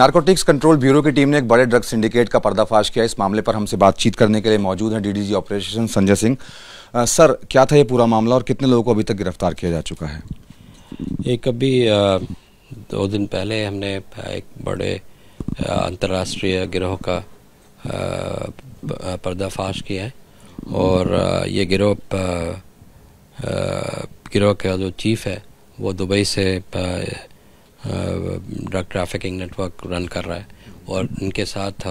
narcotics control bureau की team ने एक बड़े ड्रग्स सिंडिकेट का पर्दाफाश किया इस मामले पर हमसे बातचीत करने के लिए मौजूद हैं DDG operation Sanjay Singh sir क्या था ये पूरा मामला और कितने लोगों को अभी तक गिरफ्तार किया जा चुका है एक अभी दो दिन पहले हमने एक बड़े अंतर्राष्ट्रीय गिरोह का पर्दाफाश किया है और ये गिरोह गिरोह का जो चीफ है वो दुबई से ड्रग ट्रैफिकिंग नेटवर्क रन कर रहा है और इनके साथ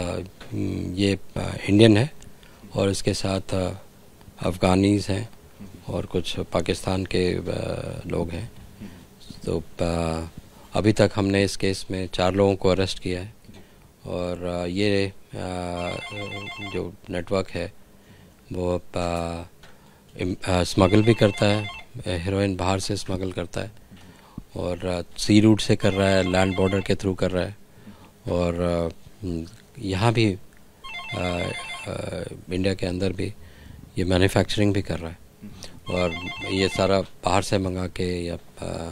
ये इंडियन है और इसके साथ अफ़गानीज़ हैं और कुछ पाकिस्तान के लोग हैं तो अभी तक हमने इस केस में चार लोगों को अरेस्ट किया है और ये जो नेटवर्क है वो स्मगल भी करता है हीरोइन बाहर से स्मगल करता है और सी uh, रूट से कर रहा है लैंड बॉर्डर के थ्रू कर रहा है और uh, हम्म, यहाँ भी आ, आ, इंडिया के अंदर भी ये मैन्युफैक्चरिंग भी कर रहा है और ये सारा बाहर से मंगा के या आ,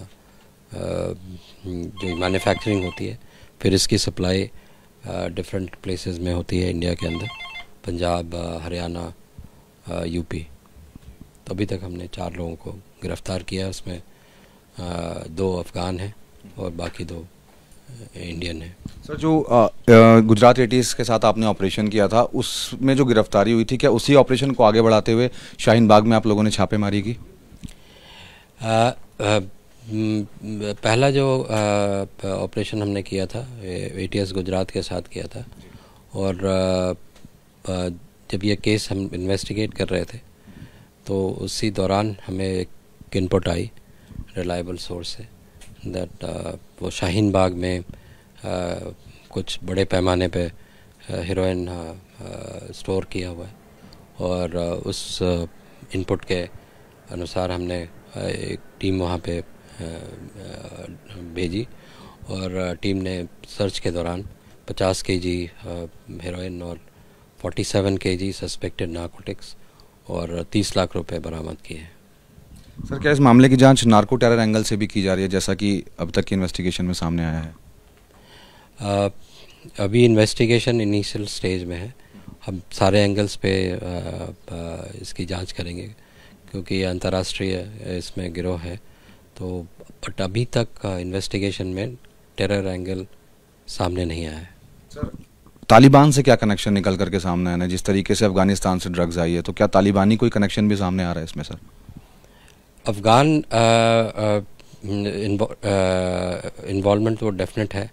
uh, जो मैन्युफैक्चरिंग होती है फिर इसकी सप्लाई डिफरेंट प्लेसेस में होती है इंडिया के अंदर पंजाब हरियाणा यूपी तो अभी तक हमने चार लोगों को गिरफ्तार किया उसमें दो अफ़गान हैं और बाकी दो इंडियन हैं सर जो गुजरात एटीज के साथ आपने ऑपरेशन किया था उसमें जो गिरफ्तारी हुई थी क्या उसी ऑपरेशन को आगे बढ़ाते हुए शाहीन बाग में आप लोगों ने छापेमारी की पहला जो ऑपरेशन हमने किया था एटीएस गुजरात के साथ किया था और आ, जब ये केस हम इन्वेस्टिगेट कर रहे थे तो उसी दौरान हमें एक इनपुट आई रिलायबल सोर्स है दैट uh, वो शाहीन बाग में uh, कुछ बड़े पैमाने पे हीरोइन uh, स्टोर किया हुआ है और उस इनपुट के अनुसार हमने एक टीम वहाँ पे भेजी और टीम ने सर्च के दौरान 50 के जी हेरोइन और 47 के जी सस्पेक्टेड नार्कोटिक्स और 30 लाख रुपए बरामद किए हैं सर क्या इस मामले की जांच नार्को टेरर एंगल से भी की जा रही है जैसा कि अब तक की इन्वेस्टिगेशन में सामने आया है आ, अभी इन्वेस्टिगेशन इनिशियल स्टेज में है हम सारे एंगल्स पे आ, आ, इसकी जांच करेंगे क्योंकि ये अंतर्राष्ट्रीय इसमें गिरोह है तो बट अभी तक इन्वेस्टिगेशन में टेरर एंगल सामने नहीं आया है सर तालिबान से क्या कनेक्शन निकल करके सामने आना है जिस तरीके से अफगानिस्तान से ड्रग्स आई है तो क्या तालिबानी कोई कनेक्शन भी सामने आ रहा है इसमें सर अफगान इन्वॉलमेंट तो डेफिनेट है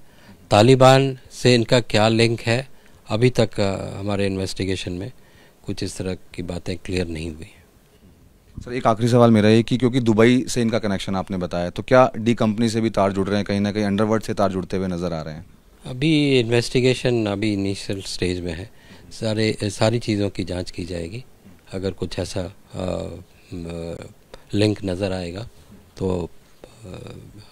तालिबान से इनका क्या लिंक है अभी तक हमारे इन्वेस्टिगेशन में कुछ इस तरह की बातें क्लियर नहीं हुई सर एक आखिरी सवाल मेरा ये कि क्योंकि दुबई से इनका कनेक्शन आपने बताया तो क्या डी कंपनी से भी तार जुड़ रहे हैं कहीं ना कहीं अंडरवर्ल्ड से तार जुड़ते हुए नज़र आ रहे हैं अभी इन्वेस्टिगेशन अभी इनिशियल स्टेज में है सारे सारी चीज़ों की जांच की जाएगी अगर कुछ ऐसा आ, आ, लिंक नज़र आएगा तो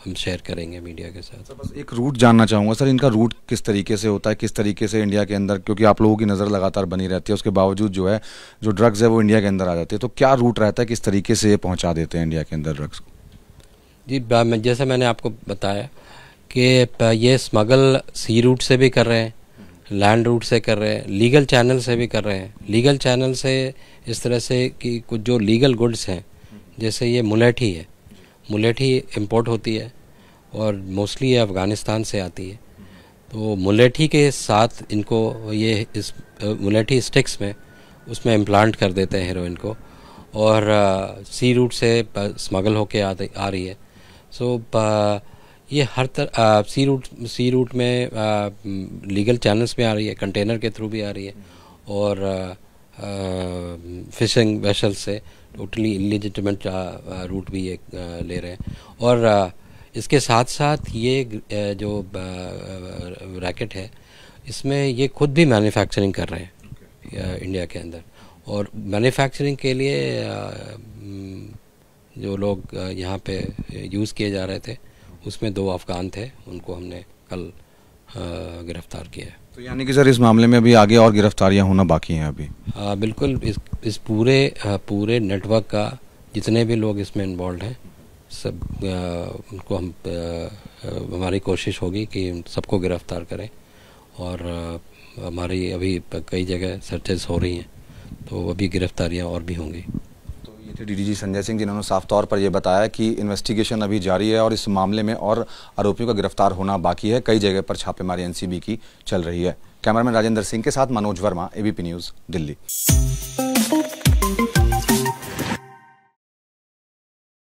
हम शेयर करेंगे मीडिया के साथ सर अच्छा, बस एक रूट जानना चाहूँगा सर इनका रूट किस तरीके से होता है किस तरीके से इंडिया के अंदर क्योंकि आप लोगों की नज़र लगातार बनी रहती है उसके बावजूद जो है जो ड्रग्स है वो इंडिया के अंदर आ जाती है तो क्या रूट रहता है किस तरीके से ये पहुँचा देते हैं इंडिया के अंदर ड्रग्स को जी जैसे मैंने आपको बताया कि ये स्मगल सी रूट से भी कर रहे हैं लैंड रूट से कर रहे हैं लीगल चैनल से भी कर रहे हैं लीगल चैनल से इस तरह से कि कुछ जो लीगल गुड्स हैं जैसे ये मुलेठी है मुलेठी इम्पोर्ट होती है और मोस्टली ये अफ़गानिस्तान से आती है तो मुलेठी के साथ इनको ये इस मुलेठी स्टिक्स में उसमें इम्प्लांट कर देते हैं हेरोइन को और आ, सी रूट से स्मगल uh, होके आ, आ रही है सो uh, ये हर तरह सी रूट सी रूट में आ, लीगल चैनल्स में आ रही है कंटेनर के थ्रू भी आ रही है और आ, आ, फिशिंग वेशल से totally illegitimate route uh, uh, भी ये uh, ले रहे हैं और इसके साथ साथ ये जो रैकेट है इसमें ये खुद भी मैन्युफैक्चरिंग कर रहे हैं इंडिया के अंदर और मैन्युफैक्चरिंग के लिए mm, जो लोग यहाँ पे यूज़ किए जा रहे थे उसमें दो अफ़गान थे उनको हमने कल गिरफ्तार किया है तो यानी कि सर इस मामले में अभी आगे और गिरफ्तारियां होना बाकी हैं अभी आ, बिल्कुल इस इस पूरे पूरे नेटवर्क का जितने भी लोग इसमें इन्वॉल्व हैं सब आ, उनको हम आ, हमारी कोशिश होगी कि सबको गिरफ्तार करें और हमारी अभी कई जगह सर्चेज हो रही हैं तो अभी गिरफ्तारियां और भी होंगी डीडीजी संजय सिंह जिन्होंने साफ तौर पर यह बताया कि इन्वेस्टिगेशन अभी जारी है और इस मामले में और आरोपियों का गिरफ्तार होना बाकी है कई जगह पर छापेमारी एनसीबी की चल रही है कैमरामैन राजेंद्र सिंह के साथ मनोज वर्मा एबीपी न्यूज़ दिल्ली